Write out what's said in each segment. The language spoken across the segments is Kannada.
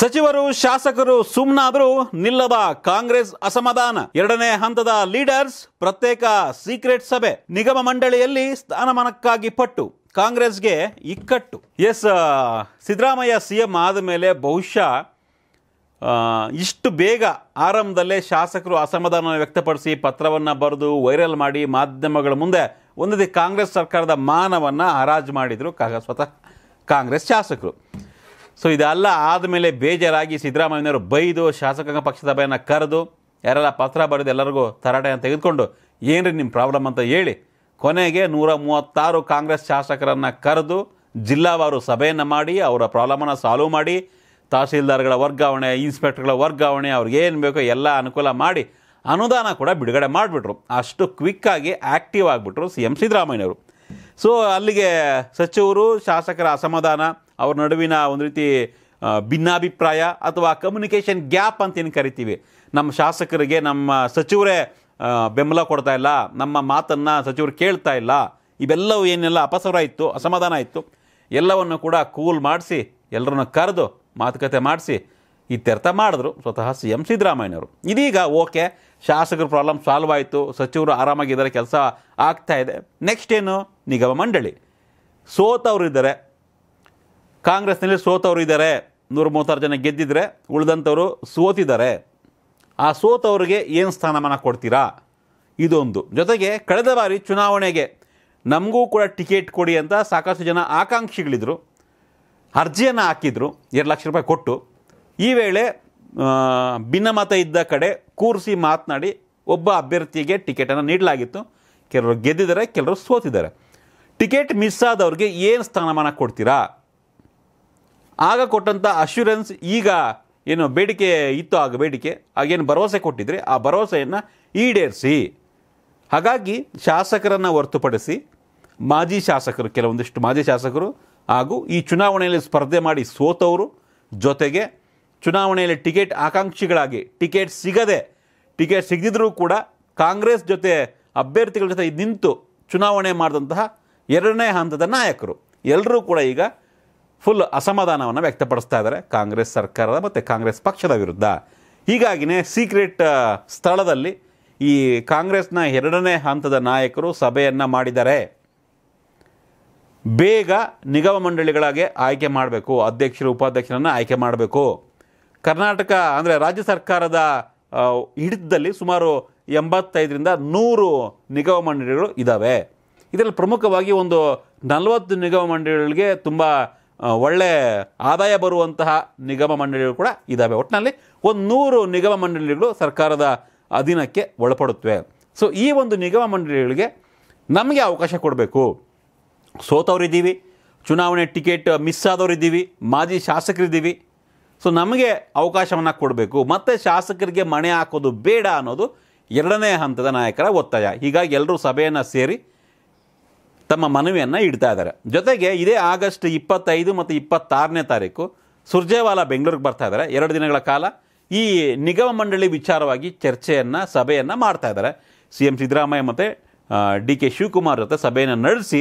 ಸಚಿವರು ಶಾಸಕರು ಸುಮ್ನಾದ್ರೂ ನಿಲ್ಲದ ಕಾಂಗ್ರೆಸ್ ಅಸಮಾಧಾನ ಎರಡನೇ ಹಂತದ ಲೀಡರ್ಸ್ ಪ್ರತ್ಯೇಕ ಸೀಕ್ರೆಟ್ ಸಭೆ ನಿಗಮ ಮಂಡಳಿಯಲ್ಲಿ ಸ್ಥಾನಮಾನಕ್ಕಾಗಿ ಪಟ್ಟು ಕಾಂಗ್ರೆಸ್ಗೆ ಇಕ್ಕಟ್ಟು ಎಸ್ ಸಿದ್ದರಾಮಯ್ಯ ಸಿಎಂ ಆದ ಮೇಲೆ ಬಹುಶಃ ಇಷ್ಟು ಬೇಗ ಆರಂಭದಲ್ಲೇ ಶಾಸಕರು ಅಸಮಾಧಾನ ವ್ಯಕ್ತಪಡಿಸಿ ಪತ್ರವನ್ನು ಬರೆದು ವೈರಲ್ ಮಾಡಿ ಮಾಧ್ಯಮಗಳ ಮುಂದೆ ಒಂದದಿ ಕಾಂಗ್ರೆಸ್ ಸರ್ಕಾರದ ಮಾನವನ್ನು ಹರಾಜು ಮಾಡಿದರು ಸ್ವತಃ ಕಾಂಗ್ರೆಸ್ ಶಾಸಕರು ಸೊ ಇದೆಲ್ಲ ಆದಮೇಲೆ ಬೇಜಾರಾಗಿ ಸಿದ್ದರಾಮಯ್ಯನವರು ಬೈದು ಶಾಸಕಾಂಗ ಪಕ್ಷದ ಸಭೆಯನ್ನು ಕರೆದು ಯಾರೆಲ್ಲ ಪತ್ರ ಬರೆದು ಎಲ್ಲರಿಗೂ ತರಾಟೆಯನ್ನು ತೆಗೆದುಕೊಂಡು ಏನು ರೀ ನಿಮ್ಮ ಪ್ರಾಬ್ಲಮ್ ಅಂತ ಹೇಳಿ ಕೊನೆಗೆ ನೂರ ಮೂವತ್ತಾರು ಕಾಂಗ್ರೆಸ್ ಶಾಸಕರನ್ನು ಕರೆದು ಜಿಲ್ಲಾವಾರು ಸಭೆಯನ್ನು ಮಾಡಿ ಅವರ ಪ್ರಾಬ್ಲಮನ್ನು ಸಾಲ್ವ್ ಮಾಡಿ ತಹಸೀಲ್ದಾರ್ಗಳ ವರ್ಗಾವಣೆ ಇನ್ಸ್ಪೆಕ್ಟರ್ಗಳ ವರ್ಗಾವಣೆ ಅವ್ರಿಗೆ ಏನು ಬೇಕೋ ಎಲ್ಲ ಅನುಕೂಲ ಮಾಡಿ ಅನುದಾನ ಕೂಡ ಬಿಡುಗಡೆ ಮಾಡಿಬಿಟ್ರು ಅಷ್ಟು ಕ್ವಿಕ್ಕಾಗಿ ಆ್ಯಕ್ಟಿವ್ ಆಗಿಬಿಟ್ರು ಸಿ ಎಂ ಸಿದ್ದರಾಮಯ್ಯವರು ಸೊ ಅಲ್ಲಿಗೆ ಸಚಿವರು ಶಾಸಕರ ಅಸಮಾಧಾನ ಅವ್ರ ನಡುವಿನ ಒಂದು ರೀತಿ ಭಿನ್ನಾಭಿಪ್ರಾಯ ಅಥವಾ ಕಮ್ಯುನಿಕೇಷನ್ ಗ್ಯಾಪ್ ಅಂತ ಏನು ಕರಿತೀವಿ ನಮ್ಮ ಶಾಸಕರಿಗೆ ನಮ್ಮ ಸಚಿವರೇ ಬೆಂಬಲ ಕೊಡ್ತಾ ಇಲ್ಲ ನಮ್ಮ ಮಾತನ್ನು ಸಚಿವರು ಕೇಳ್ತಾ ಇಲ್ಲ ಇವೆಲ್ಲವೂ ಏನೆಲ್ಲ ಅಪಸರ ಇತ್ತು ಅಸಮಾಧಾನ ಇತ್ತು ಎಲ್ಲವನ್ನು ಕೂಡ ಕೂಲ್ ಮಾಡಿಸಿ ಎಲ್ಲರನ್ನು ಕರೆದು ಮಾತುಕತೆ ಮಾಡಿಸಿ ಇತ್ಯರ್ಥ ಮಾಡಿದ್ರು ಸ್ವತಃ ಸಿ ಎಂ ಸಿದ್ದರಾಮಯ್ಯವರು ಇದೀಗ ಓಕೆ ಶಾಸಕರ ಪ್ರಾಬ್ಲಮ್ ಸಾಲ್ವ್ ಆಯಿತು ಸಚಿವರು ಆರಾಮಾಗಿದ್ದಾರೆ ಕೆಲಸ ಆಗ್ತಾಯಿದೆ ನೆಕ್ಸ್ಟ್ ಏನು ನಿಗಮ ಮಂಡಳಿ ಸೋತವರಿದ್ದಾರೆ ಕಾಂಗ್ರೆಸ್ನಲ್ಲಿ ಸೋತವರು ಇದ್ದಾರೆ ನೂರ ಮೂವತ್ತಾರು ಜನ ಗೆದ್ದಿದ್ರೆ ಉಳಿದಂಥವರು ಸೋತಿದ್ದಾರೆ ಆ ಸೋತವರಿಗೆ ಏನು ಸ್ಥಾನಮಾನ ಕೊಡ್ತೀರಾ ಇದೊಂದು ಜೊತೆಗೆ ಕಳೆದ ಬಾರಿ ಚುನಾವಣೆಗೆ ನಮಗೂ ಕೂಡ ಟಿಕೆಟ್ ಕೊಡಿ ಅಂತ ಸಾಕಷ್ಟು ಜನ ಆಕಾಂಕ್ಷಿಗಳಿದ್ದರು ಅರ್ಜಿಯನ್ನು ಹಾಕಿದ್ರು ಎರಡು ಲಕ್ಷ ರೂಪಾಯಿ ಕೊಟ್ಟು ಈ ವೇಳೆ ಭಿನ್ನಮತ ಇದ್ದ ಕಡೆ ಕೂರಿಸಿ ಮಾತನಾಡಿ ಒಬ್ಬ ಅಭ್ಯರ್ಥಿಗೆ ಟಿಕೆಟನ್ನು ನೀಡಲಾಗಿತ್ತು ಕೆಲವರು ಗೆದ್ದಿದ್ದಾರೆ ಕೆಲವರು ಸೋತಿದ್ದಾರೆ ಟಿಕೆಟ್ ಮಿಸ್ ಆದವ್ರಿಗೆ ಏನು ಸ್ಥಾನಮಾನ ಕೊಡ್ತೀರಾ ಆಗ ಕೊಟ್ಟಂಥ ಅಶ್ಯೂರೆನ್ಸ್ ಈಗ ಏನು ಬೇಡಿಕೆ ಇತ್ತು ಆಗ ಬೇಡಿಕೆ ಆಗೇನು ಭರವಸೆ ಕೊಟ್ಟಿದ್ರೆ ಆ ಭರವಸೆಯನ್ನು ಈಡೇರಿಸಿ ಹಾಗಾಗಿ ಶಾಸಕರನ್ನು ಹೊರತುಪಡಿಸಿ ಮಾಜಿ ಶಾಸಕರು ಕೆಲವೊಂದಿಷ್ಟು ಮಾಜಿ ಶಾಸಕರು ಹಾಗೂ ಈ ಚುನಾವಣೆಯಲ್ಲಿ ಸ್ಪರ್ಧೆ ಮಾಡಿ ಸೋತವರು ಜೊತೆಗೆ ಚುನಾವಣೆಯಲ್ಲಿ ಟಿಕೆಟ್ ಆಕಾಂಕ್ಷಿಗಳಾಗಿ ಟಿಕೆಟ್ ಸಿಗದೆ ಟಿಕೆಟ್ ಸಿಗದಿದ್ದರೂ ಕೂಡ ಕಾಂಗ್ರೆಸ್ ಜೊತೆ ಅಭ್ಯರ್ಥಿಗಳ ಜೊತೆ ನಿಂತು ಚುನಾವಣೆ ಮಾಡಿದಂತಹ ಎರಡನೇ ಹಂತದ ನಾಯಕರು ಎಲ್ಲರೂ ಕೂಡ ಈಗ ಫುಲ್ ಅಸಮಾಧಾನವನ್ನು ವ್ಯಕ್ತಪಡಿಸ್ತಾ ಇದ್ದಾರೆ ಕಾಂಗ್ರೆಸ್ ಸರ್ಕಾರದ ಮತ್ತು ಕಾಂಗ್ರೆಸ್ ಪಕ್ಷದ ವಿರುದ್ಧ ಹೀಗಾಗಿನೇ ಸೀಕ್ರೆಟ್ ಸ್ಥಳದಲ್ಲಿ ಈ ಕಾಂಗ್ರೆಸ್ನ ಎರಡನೇ ಹಂತದ ನಾಯಕರು ಸಭೆಯನ್ನು ಮಾಡಿದ್ದಾರೆ ಬೇಗ ನಿಗಮ ಮಂಡಳಿಗಳಾಗೆ ಆಯ್ಕೆ ಮಾಡಬೇಕು ಅಧ್ಯಕ್ಷರು ಉಪಾಧ್ಯಕ್ಷರನ್ನು ಆಯ್ಕೆ ಮಾಡಬೇಕು ಕರ್ನಾಟಕ ಅಂದರೆ ರಾಜ್ಯ ಸರ್ಕಾರದ ಹಿಡಿತದಲ್ಲಿ ಸುಮಾರು ಎಂಬತ್ತೈದರಿಂದ ನೂರು ನಿಗಮ ಮಂಡಳಿಗಳು ಇದ್ದಾವೆ ಇದರಲ್ಲಿ ಪ್ರಮುಖವಾಗಿ ಒಂದು ನಲವತ್ತು ನಿಗಮ ಮಂಡಳಿಗಳಿಗೆ ತುಂಬ ಒಳ್ಳೆ ಆದಾಯ ಬರುವಂತಹ ನಿಗಮ ಮಂಡಳಿಗಳು ಕೂಡ ಇದ್ದಾವೆ ಒಟ್ಟಿನಲ್ಲಿ ಒಂದು ನೂರು ನಿಗಮ ಮಂಡಳಿಗಳು ಸರ್ಕಾರದ ಅಧೀನಕ್ಕೆ ಒಳಪಡುತ್ತವೆ ಸೊ ಈ ಒಂದು ನಿಗಮ ಮಂಡಳಿಗಳಿಗೆ ನಮಗೆ ಅವಕಾಶ ಕೊಡಬೇಕು ಸೋತವರಿದ್ದೀವಿ ಚುನಾವಣೆ ಟಿಕೆಟ್ ಮಿಸ್ ಆದವರಿದ್ದೀವಿ ಮಾಜಿ ಶಾಸಕರಿದ್ದೀವಿ ಸೊ ನಮಗೆ ಅವಕಾಶವನ್ನು ಕೊಡಬೇಕು ಮತ್ತು ಶಾಸಕರಿಗೆ ಮಣೆ ಹಾಕೋದು ಬೇಡ ಅನ್ನೋದು ಎರಡನೇ ಹಂತದ ನಾಯಕರ ಒತ್ತಾಯ ಹೀಗಾಗಿ ಎಲ್ಲರೂ ಸಭೆಯನ್ನು ಸೇರಿ ತಮ್ಮ ಮನವಿಯನ್ನು ಇಡ್ತಾ ಇದ್ದಾರೆ ಜೊತೆಗೆ ಇದೇ ಆಗಸ್ಟ್ ಇಪ್ಪತ್ತೈದು ಮತ್ತು ಇಪ್ಪತ್ತಾರನೇ ತಾರೀಕು ಸುರ್ಜೇವಾಲಾ ಬೆಂಗಳೂರಿಗೆ ಬರ್ತಾ ಇದ್ದಾರೆ ಎರಡು ದಿನಗಳ ಕಾಲ ಈ ನಿಗಮ ಮಂಡಳಿ ವಿಚಾರವಾಗಿ ಚರ್ಚೆಯನ್ನು ಸಭೆಯನ್ನು ಮಾಡ್ತಾ ಇದ್ದಾರೆ ಸಿ ಎಂ ಸಿದ್ದರಾಮಯ್ಯ ಮತ್ತು ಡಿ ಕೆ ಶಿವಕುಮಾರ್ ಜೊತೆ ಸಭೆಯನ್ನು ನಡೆಸಿ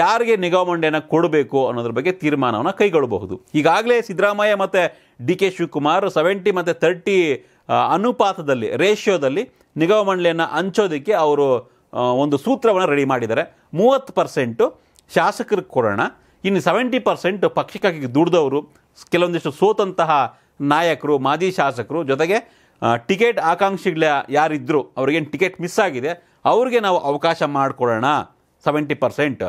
ಯಾರಿಗೆ ನಿಗಮ ಮಂಡಳಿಯನ್ನು ಕೊಡಬೇಕು ಅನ್ನೋದ್ರ ಬಗ್ಗೆ ತೀರ್ಮಾನವನ್ನು ಕೈಗೊಳ್ಳಬಹುದು ಈಗಾಗಲೇ ಸಿದ್ದರಾಮಯ್ಯ ಮತ್ತು ಡಿ ಕೆ ಶಿವಕುಮಾರ್ ಸೆವೆಂಟಿ ಮತ್ತು ತರ್ಟಿ ಅನುಪಾತದಲ್ಲಿ ರೇಷಿಯೋದಲ್ಲಿ ನಿಗಮ ಮಂಡಳಿಯನ್ನು ಹಂಚೋದಕ್ಕೆ ಅವರು ಒಂದು ಸೂತ್ರವನ್ನು ರೆಡಿ ಮಾಡಿದ್ದಾರೆ ಮೂವತ್ತು ಪರ್ಸೆಂಟು ಶಾಸಕರಿಗೆ ಕೊಡೋಣ ಇನ್ನು ಸೆವೆಂಟಿ ಪರ್ಸೆಂಟ್ ಪಕ್ಷಕ್ಕಾಗಿ ದುಡ್ದವರು ಕೆಲವೊಂದಿಷ್ಟು ಸೋತಂತಹ ನಾಯಕರು ಮಾಜಿ ಶಾಸಕರು ಜೊತೆಗೆ ಟಿಕೆಟ್ ಆಕಾಂಕ್ಷಿಗಳ ಯಾರಿದ್ದರು ಅವ್ರಿಗೇನು ಟಿಕೆಟ್ ಮಿಸ್ ಆಗಿದೆ ಅವ್ರಿಗೆ ನಾವು ಅವಕಾಶ ಮಾಡಿಕೊಡೋಣ ಸೆವೆಂಟಿ ಪರ್ಸೆಂಟ್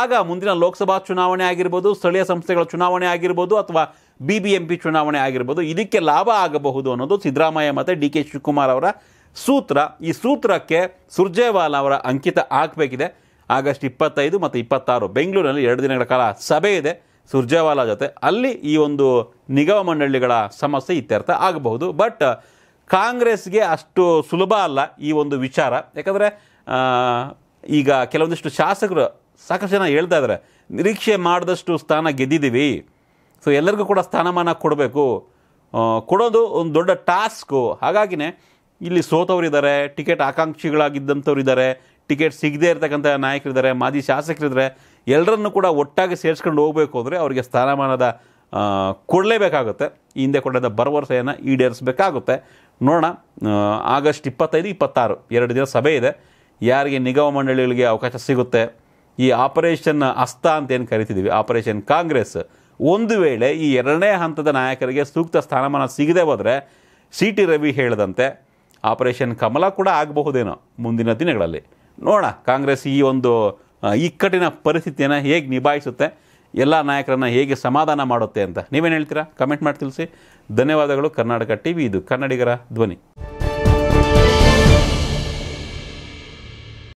ಆಗ ಮುಂದಿನ ಲೋಕಸಭಾ ಚುನಾವಣೆ ಆಗಿರ್ಬೋದು ಸ್ಥಳೀಯ ಸಂಸ್ಥೆಗಳ ಚುನಾವಣೆ ಆಗಿರ್ಬೋದು ಅಥವಾ ಬಿ ಬಿ ಎಂ ಪಿ ಚುನಾವಣೆ ಆಗಿರ್ಬೋದು ಇದಕ್ಕೆ ಲಾಭ ಆಗಬಹುದು ಅನ್ನೋದು ಸಿದ್ದರಾಮಯ್ಯ ಮತ್ತು ಡಿ ಕೆ ಶಿವಕುಮಾರ್ ಅವರ ಸೂತ್ರ ಈ ಸೂತ್ರಕ್ಕೆ ಸುರ್ಜೇವಾಲ ಅವರ ಅಂಕಿತ ಹಾಕಬೇಕಿದೆ ಆಗಸ್ಟ್ ಇಪ್ಪತ್ತೈದು ಮತ್ತು ಇಪ್ಪತ್ತಾರು ಬೆಂಗಳೂರಿನಲ್ಲಿ ಎರಡು ದಿನಗಳ ಕಾಲ ಸಭೆ ಇದೆ ಸುರ್ಜೇವಾಲ ಜೊತೆ ಅಲ್ಲಿ ಈ ಒಂದು ನಿಗಮ ಮಂಡಳಿಗಳ ಸಮಸ್ಯೆ ಇತ್ಯರ್ಥ ಆಗಬಹುದು ಬಟ್ ಕಾಂಗ್ರೆಸ್ಗೆ ಅಷ್ಟು ಸುಲಭ ಅಲ್ಲ ಈ ಒಂದು ವಿಚಾರ ಯಾಕಂದರೆ ಈಗ ಕೆಲವೊಂದಿಷ್ಟು ಶಾಸಕರು ಸಾಕಷ್ಟು ಜನ ಹೇಳ್ತಾ ಇದ್ದಾರೆ ನಿರೀಕ್ಷೆ ಮಾಡಿದಷ್ಟು ಸ್ಥಾನ ಗೆದ್ದಿದ್ದೀವಿ ಸೊ ಎಲ್ಲರಿಗೂ ಕೂಡ ಸ್ಥಾನಮಾನ ಕೊಡಬೇಕು ಕೊಡೋದು ಒಂದು ದೊಡ್ಡ ಟಾಸ್ಕು ಹಾಗಾಗಿನೇ ಇಲ್ಲಿ ಸೋತವರಿದ್ದಾರೆ ಟಿಕೆಟ್ ಆಕಾಂಕ್ಷಿಗಳಾಗಿದ್ದಂಥವ್ರು ಇದ್ದಾರೆ ಟಿಕೆಟ್ ಸಿಗದೇ ಇರ್ತಕ್ಕಂಥ ನಾಯಕರಿದ್ದಾರೆ ಮಾಜಿ ಶಾಸಕರಿದ್ದಾರೆ ಎಲ್ಲರನ್ನೂ ಕೂಡ ಒಟ್ಟಾಗಿ ಸೇರಿಸ್ಕೊಂಡು ಹೋಗಬೇಕು ಅಂದರೆ ಅವರಿಗೆ ಸ್ಥಾನಮಾನದ ಕೊಡಲೇಬೇಕಾಗುತ್ತೆ ಈ ಹಿಂದೆ ಕೊಡದ ಭರವಸೆಯನ್ನು ಈಡೇರಿಸಬೇಕಾಗುತ್ತೆ ನೋಡೋಣ ಆಗಸ್ಟ್ ಇಪ್ಪತ್ತೈದು ಇಪ್ಪತ್ತಾರು ಎರಡು ದಿನ ಸಭೆ ಇದೆ ಯಾರಿಗೆ ನಿಗಮ ಮಂಡಳಿಗಳಿಗೆ ಅವಕಾಶ ಸಿಗುತ್ತೆ ಈ ಆಪರೇಷನ್ ಅಸ್ತ ಅಂತ ಏನು ಕರಿತಿದ್ದೀವಿ ಆಪರೇಷನ್ ಕಾಂಗ್ರೆಸ್ ಒಂದು ವೇಳೆ ಈ ಎರಡನೇ ಹಂತದ ನಾಯಕರಿಗೆ ಸೂಕ್ತ ಸ್ಥಾನಮಾನ ಸಿಗದೆ ಹೋದರೆ ಸಿ ಟಿ ರವಿ ಹೇಳಿದಂತೆ ಆಪರೇಷನ್ ಕಮಲ ಕೂಡ ಆಗಬಹುದೇನೋ ಮುಂದಿನ ದಿನಗಳಲ್ಲಿ ನೋಡೋಣ ಕಾಂಗ್ರೆಸ್ ಈ ಒಂದು ಇಕ್ಕಟ್ಟಿನ ಪರಿಸ್ಥಿತಿಯನ್ನು ಹೇಗೆ ನಿಭಾಯಿಸುತ್ತೆ ಎಲ್ಲ ನಾಯಕರನ್ನು ಹೇಗೆ ಸಮಾಧಾನ ಮಾಡುತ್ತೆ ಅಂತ ನೀವೇನು ಹೇಳ್ತೀರಾ ಕಮೆಂಟ್ ಮಾಡಿ ತಿಳಿಸಿ ಧನ್ಯವಾದಗಳು ಕರ್ನಾಟಕ ಟಿ ವಿ ಇದು ಕನ್ನಡಿಗರ ಧ್ವನಿ